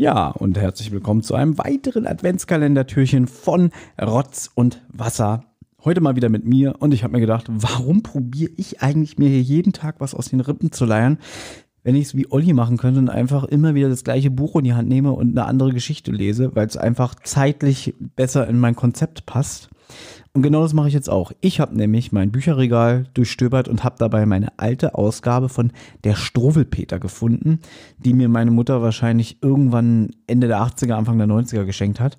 Ja, und herzlich willkommen zu einem weiteren Adventskalendertürchen von Rotz und Wasser. Heute mal wieder mit mir und ich habe mir gedacht, warum probiere ich eigentlich mir hier jeden Tag was aus den Rippen zu leiern, wenn ich es wie Olli machen könnte und einfach immer wieder das gleiche Buch in die Hand nehme und eine andere Geschichte lese, weil es einfach zeitlich besser in mein Konzept passt. Und genau das mache ich jetzt auch. Ich habe nämlich mein Bücherregal durchstöbert und habe dabei meine alte Ausgabe von Der Struwelpeter gefunden, die mir meine Mutter wahrscheinlich irgendwann Ende der 80er, Anfang der 90er geschenkt hat.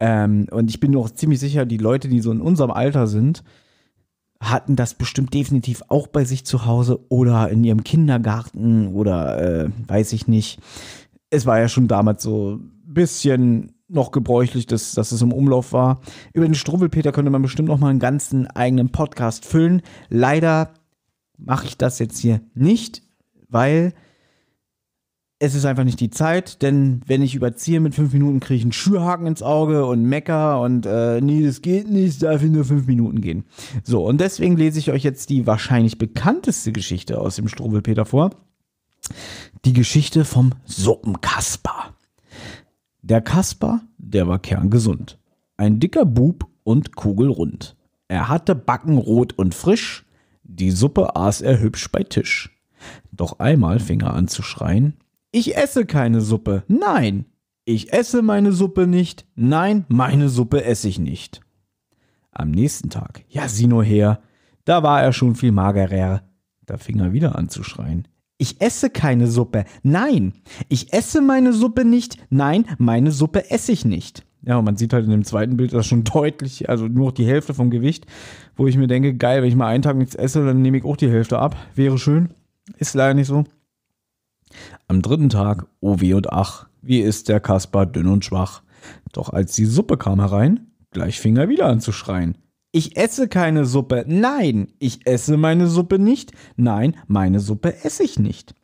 Ähm, und ich bin mir auch ziemlich sicher, die Leute, die so in unserem Alter sind, hatten das bestimmt definitiv auch bei sich zu Hause oder in ihrem Kindergarten oder äh, weiß ich nicht. Es war ja schon damals so ein bisschen noch gebräuchlich, dass, dass es im Umlauf war. Über den Struwwelpeter könnte man bestimmt noch mal einen ganzen eigenen Podcast füllen. Leider mache ich das jetzt hier nicht, weil es ist einfach nicht die Zeit, denn wenn ich überziehe mit fünf Minuten, kriege ich einen Schürhaken ins Auge und Mecker und äh, nee, das geht nicht, darf ich nur fünf Minuten gehen. So, und deswegen lese ich euch jetzt die wahrscheinlich bekannteste Geschichte aus dem Struwwelpeter vor. Die Geschichte vom Suppenkasper. Der Kasper, der war kerngesund. Ein dicker Bub und kugelrund. Er hatte Backen rot und frisch, die Suppe aß er hübsch bei Tisch. Doch einmal fing er an zu schreien: Ich esse keine Suppe, nein! Ich esse meine Suppe nicht, nein, meine Suppe esse ich nicht. Am nächsten Tag, ja, sieh nur her, da war er schon viel magerer. Da fing er wieder an zu schreien. Ich esse keine Suppe. Nein, ich esse meine Suppe nicht. Nein, meine Suppe esse ich nicht. Ja, und man sieht halt in dem zweiten Bild das schon deutlich, also nur die Hälfte vom Gewicht, wo ich mir denke, geil, wenn ich mal einen Tag nichts esse, dann nehme ich auch die Hälfte ab. Wäre schön. Ist leider nicht so. Am dritten Tag, oh weh und ach, wie ist der Kaspar dünn und schwach. Doch als die Suppe kam herein, gleich fing er wieder an zu schreien ich esse keine Suppe. Nein, ich esse meine Suppe nicht. Nein, meine Suppe esse ich nicht.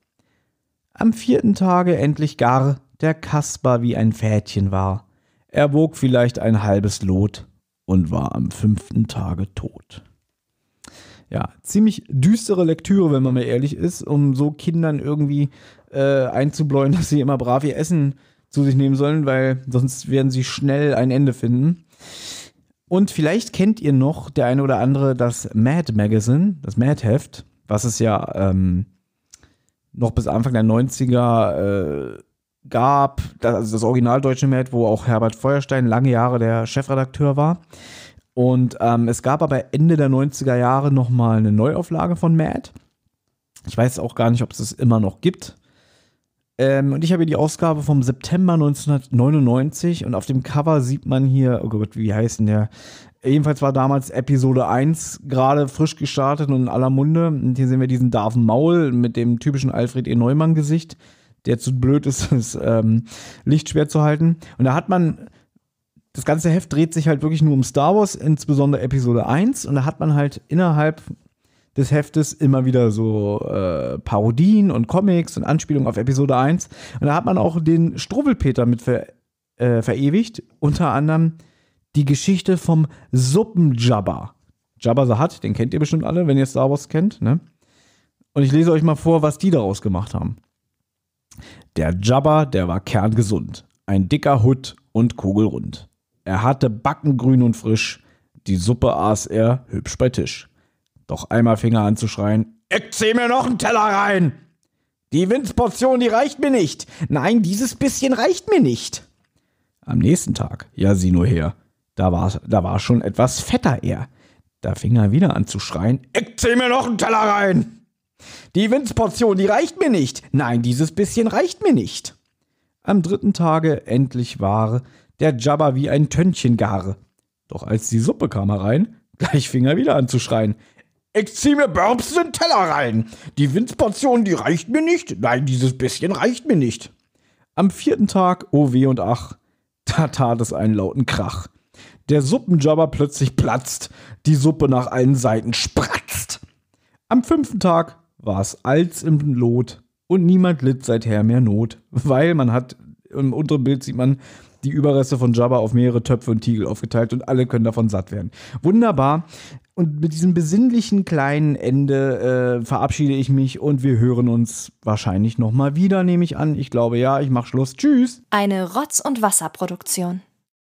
Am vierten Tage endlich gar der Kasper wie ein Fädchen war. Er wog vielleicht ein halbes Lot und war am fünften Tage tot. Ja, ziemlich düstere Lektüre, wenn man mal ehrlich ist, um so Kindern irgendwie äh, einzubläuen, dass sie immer brav ihr Essen zu sich nehmen sollen, weil sonst werden sie schnell ein Ende finden. Und vielleicht kennt ihr noch, der eine oder andere, das Mad Magazine, das Mad Heft, was es ja ähm, noch bis Anfang der 90er äh, gab. Das, also das originaldeutsche Mad, wo auch Herbert Feuerstein lange Jahre der Chefredakteur war. Und ähm, es gab aber Ende der 90er Jahre nochmal eine Neuauflage von Mad. Ich weiß auch gar nicht, ob es das immer noch gibt. Ähm, und ich habe hier die Ausgabe vom September 1999 und auf dem Cover sieht man hier, oh Gott, wie heißt denn der? Jedenfalls war damals Episode 1 gerade frisch gestartet und in aller Munde. Und hier sehen wir diesen Darven Maul mit dem typischen Alfred E. Neumann-Gesicht, der zu blöd ist, das ähm, Licht schwer zu halten. Und da hat man, das ganze Heft dreht sich halt wirklich nur um Star Wars, insbesondere Episode 1. Und da hat man halt innerhalb des Heftes immer wieder so äh, Parodien und Comics und Anspielungen auf Episode 1. Und da hat man auch den Struwwelpeter mit ver äh, verewigt, unter anderem die Geschichte vom Suppenjabba. Jabba Sahat, den kennt ihr bestimmt alle, wenn ihr Star Wars kennt, ne? Und ich lese euch mal vor, was die daraus gemacht haben. Der Jabba, der war kerngesund, ein dicker Hut und kugelrund. Er hatte Backen grün und frisch, die Suppe aß er hübsch bei Tisch. Doch einmal fing er an zu schreien, ich zieh mir noch einen Teller rein! Die Windsportion, die reicht mir nicht! Nein, dieses bisschen reicht mir nicht! Am nächsten Tag, ja sieh nur her, da war, da war schon etwas fetter er. Da fing er wieder an zu schreien, ich zieh mir noch einen Teller rein! Die Windsportion, die reicht mir nicht! Nein, dieses bisschen reicht mir nicht! Am dritten Tage endlich war der Jabba wie ein Tönnchen gare. Doch als die Suppe kam herein, gleich fing er wieder an zu schreien, ich zieh mir Burbs in den Teller rein. Die Winzportion, die reicht mir nicht. Nein, dieses bisschen reicht mir nicht. Am vierten Tag, oh weh und ach, da tat es einen lauten Krach. Der Suppenjabber plötzlich platzt, die Suppe nach allen Seiten spratzt. Am fünften Tag war es als im Lot und niemand litt seither mehr Not, weil man hat, im unteren Bild sieht man, die Überreste von Jabba auf mehrere Töpfe und Tiegel aufgeteilt und alle können davon satt werden. Wunderbar. Und mit diesem besinnlichen kleinen Ende äh, verabschiede ich mich und wir hören uns wahrscheinlich nochmal wieder, nehme ich an. Ich glaube ja, ich mache Schluss. Tschüss. Eine Rotz- und Wasserproduktion.